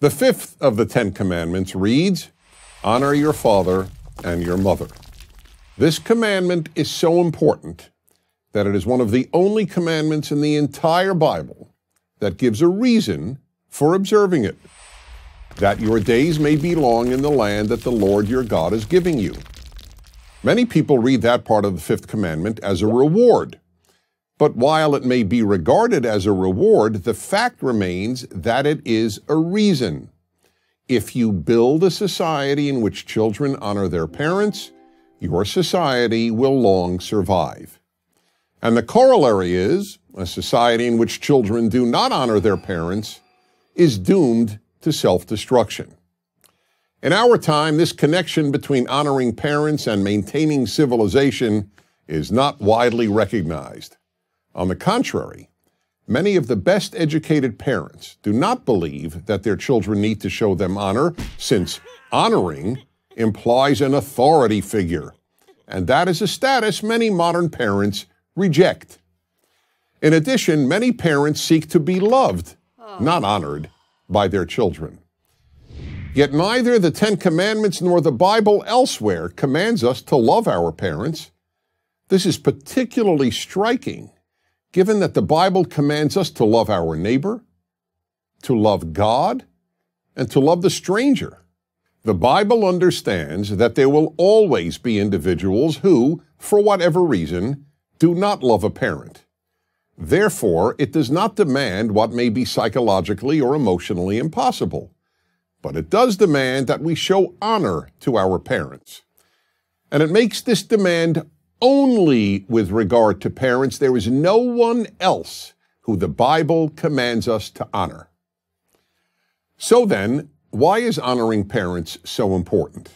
The fifth of the Ten Commandments reads Honor your father and your mother. This commandment is so important that it is one of the only commandments in the entire Bible that gives a reason for observing it. That your days may be long in the land that the Lord your God is giving you. Many people read that part of the fifth commandment as a reward but while it may be regarded as a reward, the fact remains that it is a reason. If you build a society in which children honor their parents, your society will long survive. And the corollary is a society in which children do not honor their parents is doomed to self destruction. In our time, this connection between honoring parents and maintaining civilization is not widely recognized. On the contrary, many of the best educated parents do not believe that their children need to show them honor, since honoring implies an authority figure. And that is a status many modern parents reject. In addition, many parents seek to be loved, oh. not honored, by their children. Yet neither the Ten Commandments nor the Bible elsewhere commands us to love our parents. This is particularly striking Given that the Bible commands us to love our neighbor, to love God, and to love the stranger, the Bible understands that there will always be individuals who, for whatever reason, do not love a parent. Therefore, it does not demand what may be psychologically or emotionally impossible, but it does demand that we show honor to our parents. And it makes this demand only with regard to parents. There is no one else who the Bible commands us to honor. So then, why is honoring parents so important?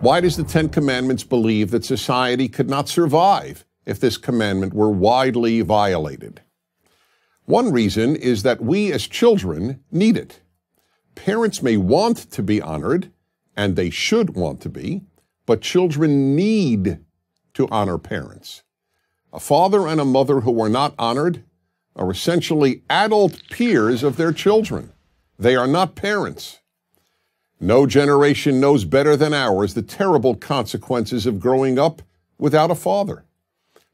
Why does the Ten Commandments believe that society could not survive if this commandment were widely violated? One reason is that we as children need it. Parents may want to be honored, and they should want to be, but children need to honor parents. A father and a mother who are not honored are essentially adult peers of their children. They are not parents. No generation knows better than ours the terrible consequences of growing up without a father.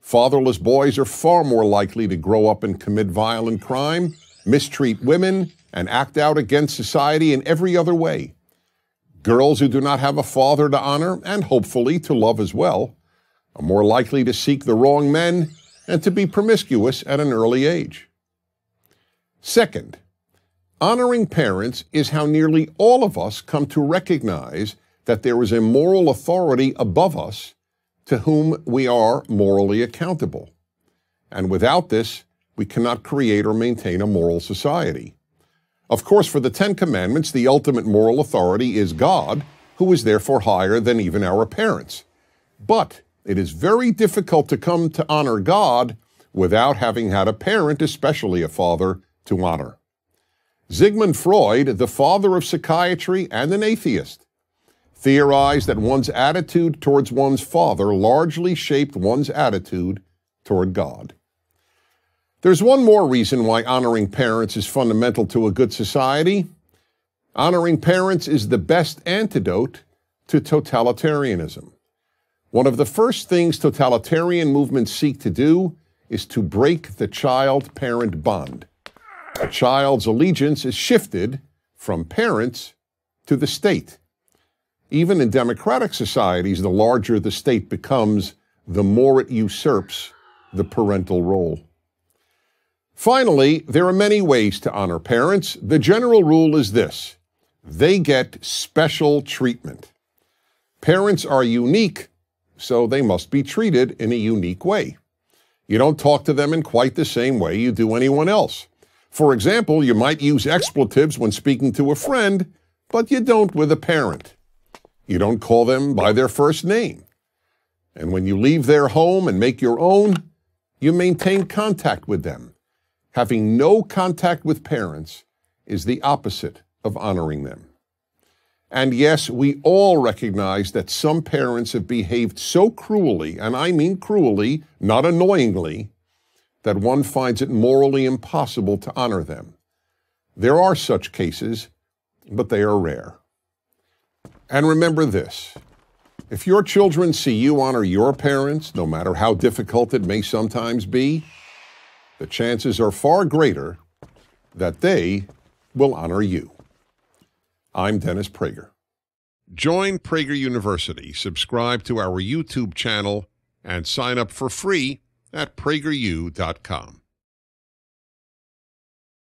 Fatherless boys are far more likely to grow up and commit violent crime, mistreat women, and act out against society in every other way. Girls who do not have a father to honor and hopefully to love as well are more likely to seek the wrong men and to be promiscuous at an early age. Second, honoring parents is how nearly all of us come to recognize that there is a moral authority above us to whom we are morally accountable. And without this, we cannot create or maintain a moral society. Of course, for the Ten Commandments, the ultimate moral authority is God, who is therefore higher than even our parents. But it is very difficult to come to honor God without having had a parent, especially a father, to honor. Sigmund Freud, the father of psychiatry and an atheist, theorized that one's attitude towards one's father largely shaped one's attitude toward God. There's one more reason why honoring parents is fundamental to a good society. Honoring parents is the best antidote to totalitarianism. One of the first things totalitarian movements seek to do is to break the child parent bond. A child's allegiance is shifted from parents to the state. Even in democratic societies, the larger the state becomes, the more it usurps the parental role. Finally, there are many ways to honor parents. The general rule is this they get special treatment. Parents are unique so they must be treated in a unique way. You don't talk to them in quite the same way you do anyone else. For example, you might use expletives when speaking to a friend, but you don't with a parent. You don't call them by their first name. And when you leave their home and make your own, you maintain contact with them. Having no contact with parents is the opposite of honoring them. And yes, we all recognize that some parents have behaved so cruelly, and I mean cruelly, not annoyingly, that one finds it morally impossible to honor them. There are such cases, but they are rare. And remember this if your children see you honor your parents, no matter how difficult it may sometimes be, the chances are far greater that they will honor you. I'm Dennis Prager. Join Prager University, subscribe to our YouTube channel, and sign up for free at prageru.com.